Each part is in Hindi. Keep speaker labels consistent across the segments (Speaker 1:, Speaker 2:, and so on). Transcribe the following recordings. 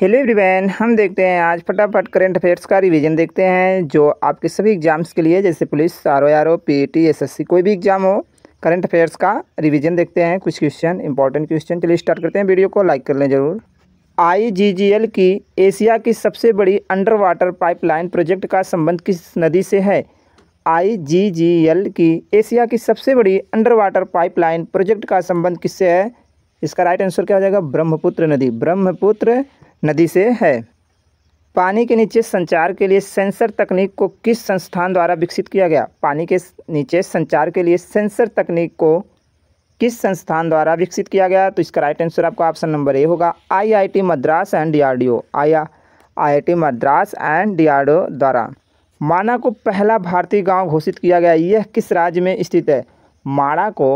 Speaker 1: हेलो एवरीवन हम देखते हैं आज फटाफट करंट अफेयर्स का रिवीजन देखते हैं जो आपके सभी एग्जाम्स के लिए जैसे police R O R O P T S S C कोई भी एग्जाम हो करंट अफेयर्स का रिवीजन देखते हैं कुछ क्वेश्चन इंपॉर्टेंट क्वेश्चन चलिए स्टार्ट करते हैं वीडियो को लाइक कर लें जरूर आई जी जी एल की एशिया की सबसे बड़ी अंडर वाटर पाइपलाइन प्रोजेक्ट का संबंध किस नदी से है आई जी जी एल की एशिया की सबसे बड़ी अंडर वाटर पाइपलाइन प्रोजेक्ट का संबंध किससे है इसका राइट आंसर क्या हो जाएगा ब्रह्मपुत्र नदी ब्रह्मपुत्र नदी से है पानी के नीचे संचार के लिए सेंसर तकनीक को किस संस्थान द्वारा विकसित किया गया पानी के नीचे संचार के लिए सेंसर तकनीक को किस संस्थान द्वारा विकसित किया गया तो इसका राइट आंसर आपका ऑप्शन नंबर ए होगा आईआईटी मद्रास एंड डीआरडीओ आया आईआईटी मद्रास एंड डीआरडीओ द्वारा माना को पहला भारतीय गांव घोषित किया गया यह किस राज्य में स्थित है माड़ा को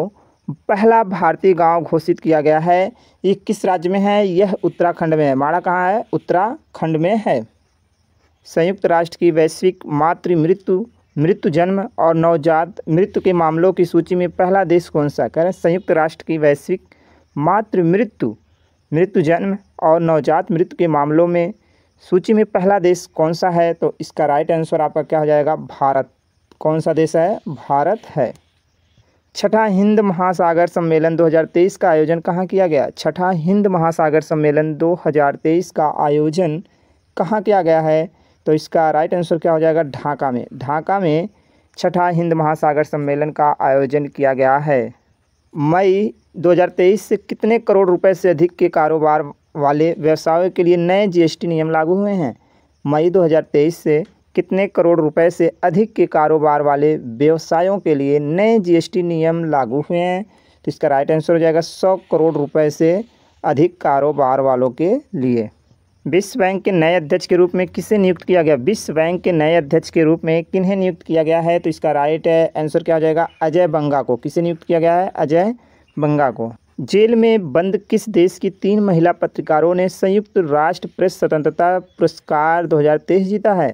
Speaker 1: पहला भारतीय गांव घोषित किया गया है ये किस राज्य में है यह उत्तराखंड में है माड़ा कहाँ है उत्तराखंड में है संयुक्त राष्ट्र की वैश्विक मातृ मृत्यु मृत्यु जन्म और नवजात मृत्यु के मामलों की सूची में पहला देश कौन सा कह रहे हैं संयुक्त राष्ट्र की वैश्विक मातृ मृत्यु मृत्यु जन्म और नवजात मृत्यु के मामलों में सूची में पहला देश कौन सा है तो इसका राइट आंसर आपका क्या हो जाएगा भारत कौन सा देश है भारत है छठा हिंद महासागर सम्मेलन 2023 का आयोजन कहाँ किया गया छठा हिंद महासागर सम्मेलन 2023 का आयोजन कहाँ किया गया है तो इसका राइट आंसर क्या हो जाएगा ढाका में ढाका में छठा हिंद महासागर सम्मेलन का आयोजन किया गया है मई 2023 से कितने करोड़ रुपए से अधिक के कारोबार वाले व्यवसायों के लिए नए जीएसटी नियम लागू हुए हैं मई 2023 से कितने करोड़ रुपए से अधिक के कारोबार वाले व्यवसायों के लिए नए जीएसटी नियम लागू हुए हैं तो इसका राइट आंसर हो जाएगा सौ करोड़ रुपए से अधिक कारोबार वालों के लिए विश्व बैंक के नए अध्यक्ष के रूप में किसे नियुक्त किया गया विश्व बैंक के नए अध्यक्ष के रूप में किन्हें नियुक्त किया गया है तो इसका राइट आंसर क्या हो जाएगा अजय बंगा को किसे नियुक्त किया गया है अजय बंगा को जेल में बंद किस देश की तीन महिला पत्रकारों ने संयुक्त राष्ट्र प्रेस स्वतंत्रता पुरस्कार 2023 जीता है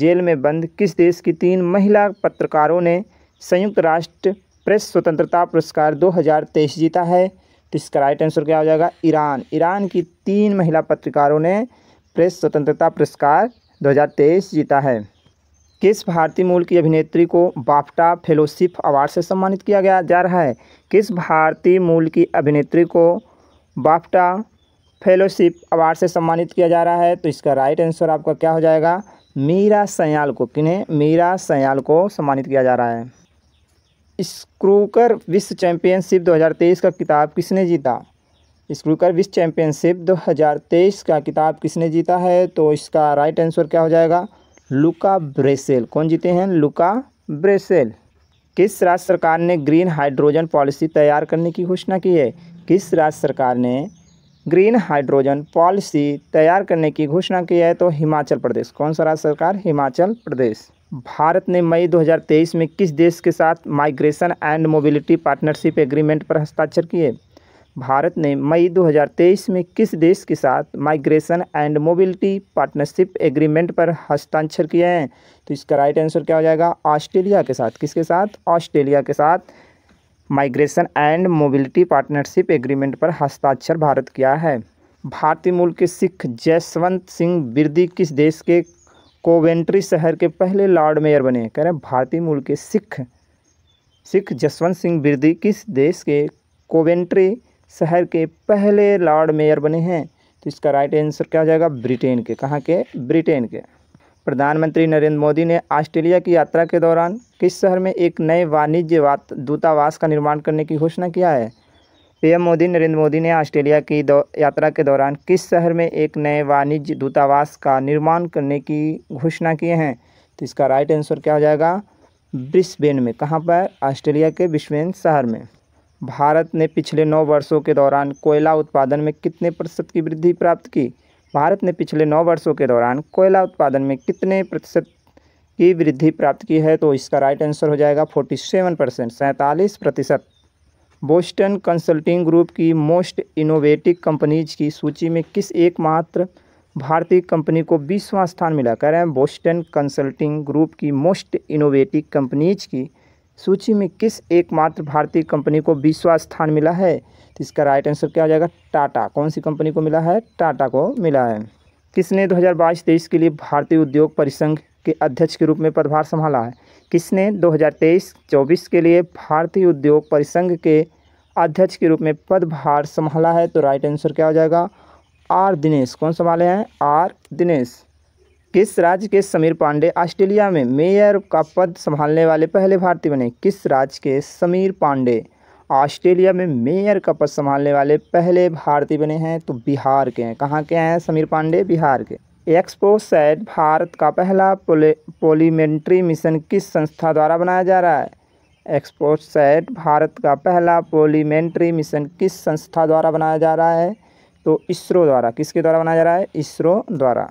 Speaker 1: जेल में बंद किस देश की तीन महिला पत्रकारों ने संयुक्त राष्ट्र प्रेस स्वतंत्रता पुरस्कार 2023 जीता है तो इसका राइट आंसर क्या हो जाएगा ईरान ईरान की तीन महिला पत्रकारों ने प्रेस स्वतंत्रता पुरस्कार 2023 जीता है किस भारतीय मूल की अभिनेत्री को बाफ्टा फेलोशिप अवार्ड से सम्मानित किया गया जा रहा है किस भारतीय मूल की अभिनेत्री को बाफ्टा फेलोशिप अवार्ड से सम्मानित किया जा रहा है तो इसका राइट आंसर आपका क्या हो जाएगा मीरा सयाल को किन्हें मीरा सयाल को सम्मानित किया जा रहा है स्क्रूकर विश्व चैंपियनशिप 2023 का किताब किसने जीता स्क्रूकर विश्व चैंपियनशिप 2023 का किताब किसने जीता है तो इसका राइट आंसर क्या हो जाएगा लुका ब्रेसेल कौन जीते हैं लुका ब्रेसेल किस राज्य सरकार ने ग्रीन हाइड्रोजन पॉलिसी तैयार करने की घोषणा की है किस राज्य सरकार ने ग्रीन हाइड्रोजन पॉलिसी तैयार करने की घोषणा की है तो हिमाचल प्रदेश कौन सा राज्य सरकार हिमाचल प्रदेश भारत ने मई 2023 में किस देश के साथ migration and mobility partnership agreement पर हस्ताक्षर किए भारत ने मई 2023 में किस देश के साथ migration and mobility partnership agreement पर हस्ताक्षर किए हैं तो इसका राइट आंसर क्या हो जाएगा ऑस्ट्रेलिया के साथ किसके साथ ऑस्ट्रेलिया के साथ migration and mobility partnership agreement पर हस्ताक्षर भारत किया है भारतीय मूल के सिख जयसवंत सिंह बिरदी किस देश के कोवेंट्री शहर के पहले लॉर्ड मेयर बने कह रहे हैं भारतीय मूल के सिख सिख जसवंत सिंह बिरदी किस देश के कोवेंट्री शहर के पहले लॉर्ड मेयर बने हैं तो इसका राइट आंसर क्या हो जाएगा ब्रिटेन के कहाँ के ब्रिटेन के प्रधानमंत्री नरेंद्र मोदी ने ऑस्ट्रेलिया की यात्रा के दौरान किस शहर में एक नए वाणिज्य दूतावास का निर्माण करने की घोषणा किया है पीएम मोदी नरेंद्र मोदी ने ऑस्ट्रेलिया की यात्रा के दौरान किस शहर में एक नए वाणिज्य दूतावास का निर्माण करने की घोषणा किए हैं तो इसका राइट आंसर क्या हो जाएगा ब्रिस्बेन में कहाँ पर ऑस्ट्रेलिया के ब्रिस्बेन शहर में भारत ने पिछले नौ वर्षों के दौरान कोयला उत्पादन में कितने प्रतिशत की वृद्धि प्राप्त की भारत ने पिछले नौ वर्षों के दौरान कोयला उत्पादन में कितने प्रतिशत की वृद्धि प्राप्त की है तो इसका राइट आंसर हो जाएगा फोर्टी सेवन परसेंट सैंतालीस प्रतिशत बोस्टन कंसल्टिंग ग्रुप की मोस्ट इनोवेटिव कंपनीज की सूची में किस एकमात्र भारतीय कंपनी को बीसवां स्थान मिला कह रहे हैं बोस्टन कंसल्टिंग ग्रुप की मोस्ट इनोवेटिव कंपनीज की सूची में किस एकमात्र भारतीय कंपनी को बीसवा स्थान मिला है तो इसका राइट आंसर क्या हो जाएगा टाटा कौन सी कंपनी को मिला है टाटा को मिला है किसने 2022 तेईस के लिए भारतीय उद्योग परिसंघ के अध्यक्ष के रूप में पदभार संभाला है किसने 2023 चौबीस के लिए भारतीय उद्योग परिसंघ के अध्यक्ष के रूप में पदभार संभाला है तो राइट आंसर क्या हो जाएगा आर दिनेश कौन संभाले हैं आर दिनेश किस राज्य के समीर पांडे ऑस्ट्रेलिया में मेयर का पद संभालने वाले पहले भारतीय बने किस राज्य के समीर पांडे ऑस्ट्रेलिया में मेयर का पद संभालने वाले पहले भारतीय बने हैं तो बिहार के हैं कहाँ के हैं समीर पांडे बिहार के एक्सपो सेट भारत का पहला पोलिमेंट्री मिशन किस संस्था द्वारा बनाया जा रहा है एक्सपो सेट भारत का पहला पोलीमेंट्री मिशन किस संस्था द्वारा बनाया जा रहा है तो इसरो द्वारा किसके द्वारा बनाया जा रहा है इसरो द्वारा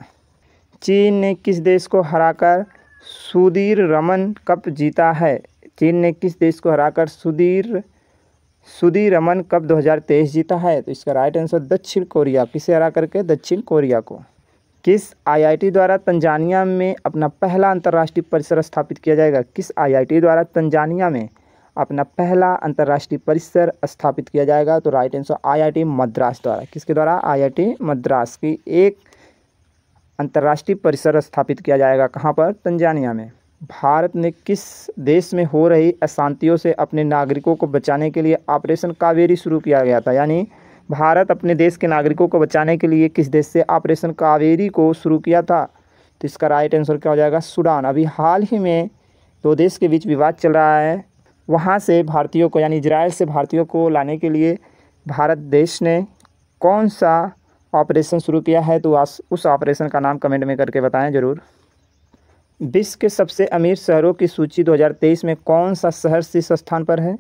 Speaker 1: चीन ने किस देश को हराकर सुधीर रमन कप जीता है चीन ने किस देश को हराकर सुधीर सुधीर रमन कप 2023 जीता है तो इसका राइट आंसर दक्षिण कोरिया किसे हरा करके दक्षिण कोरिया को किस आईआईटी द्वारा तंजानिया में अपना पहला अंतर्राष्ट्रीय परिसर स्थापित किया जाएगा किस आईआईटी द्वारा तंजानिया में अपना पहला अंतर्राष्ट्रीय परिसर स्थापित किया जाएगा तो राइट आंसर आईआईटी मद्रास द्वारा किसके द्वारा आईआईटी मद्रास की एक अंतर्राष्ट्रीय परिसर स्थापित किया जाएगा कहाँ पर तंजानिया में भारत ने किस देश में हो रही अशांतियों से अपने नागरिकों को बचाने के लिए ऑपरेशन कावेरी शुरू किया गया था यानी भारत अपने देश के नागरिकों को बचाने के लिए किस देश से ऑपरेशन कावेरी को शुरू किया था तो इसका राइट आंसर क्या हो जाएगा सूडान अभी हाल ही में दो देश के बीच विवाद चल रहा है वहाँ से भारतीयों को यानी इजराइल से भारतीयों को लाने के लिए भारत देश ने कौन सा ऑपरेशन शुरू किया है तो उस ऑपरेशन का नाम कमेंट में करके बताएं ज़रूर विश्व के सबसे अमीर शहरों की सूची 2023 में कौन सा शहर शीर्ष स्थान पर है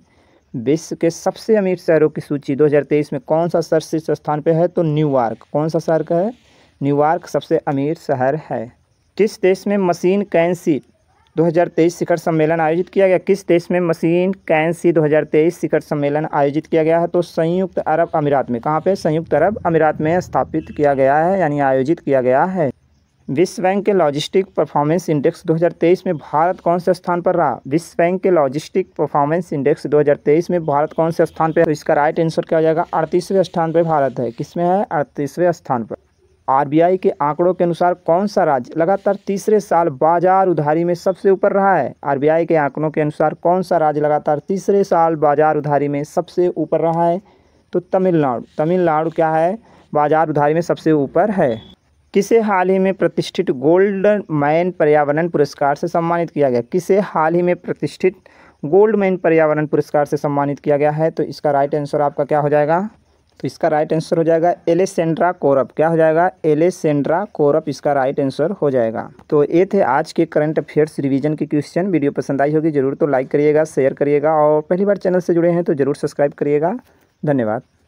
Speaker 1: विश्व के सबसे अमीर शहरों की सूची 2023 में कौन सा शहर शीर्ष स्थान पर है तो न्यूयॉर्क कौन सा शहर का है न्यूयॉर्क सबसे अमीर शहर है किस देश में मशीन कैन 2023 शिखर सम्मेलन आयोजित किया गया किस देश में मशीन कैंसी 2023 शिखर सम्मेलन आयोजित किया गया है तो संयुक्त अरब अमीरात में कहाँ पे संयुक्त अरब अमीरात में स्थापित किया गया है यानी आयोजित किया गया है विश्व बैंक के लॉजिस्टिक परफॉर्मेंस इंडेक्स 2023 में भारत कौन से स्थान पर रहा विश्व बैंक के लॉजिस्टिक परफॉर्मेंस इंडेक्स 2023 में भारत कौन से स्थान पर तो इसका राइट आंसर क्या हो जाएगा अड़तीसवें स्थान पर भारत है किसमें है अड़तीसवें स्थान पर आरबीआई के आंकड़ों के अनुसार कौन सा राज्य लगातार तीसरे साल बाजार उधारी में सबसे ऊपर रहा है आरबीआई के आंकड़ों के अनुसार कौन सा राज्य लगातार तीसरे साल बाजार उधारी में सबसे ऊपर रहा है तो तमिलनाडु तमिलनाडु क्या है बाजार उधारी में सबसे ऊपर है किसे हाल ही में प्रतिष्ठित गोल्डन मैन पर्यावरण पुरस्कार से सम्मानित किया गया किसे हाल ही में प्रतिष्ठित गोल्ड मैन पर्यावरण पुरस्कार से सम्मानित किया गया है तो इसका राइट आंसर आपका क्या हो जाएगा तो इसका राइट आंसर हो जाएगा एलेसेंड्रा कोरप क्या हो जाएगा एलेसेंड्रा कोरप इसका राइट आंसर हो जाएगा तो ये थे आज के करंट अफेयर्स रिवीजन के क्वेश्चन वीडियो पसंद आई होगी जरूर तो लाइक करिएगा शेयर करिएगा और पहली बार चैनल से जुड़े हैं तो जरूर सब्सक्राइब करिएगा धन्यवाद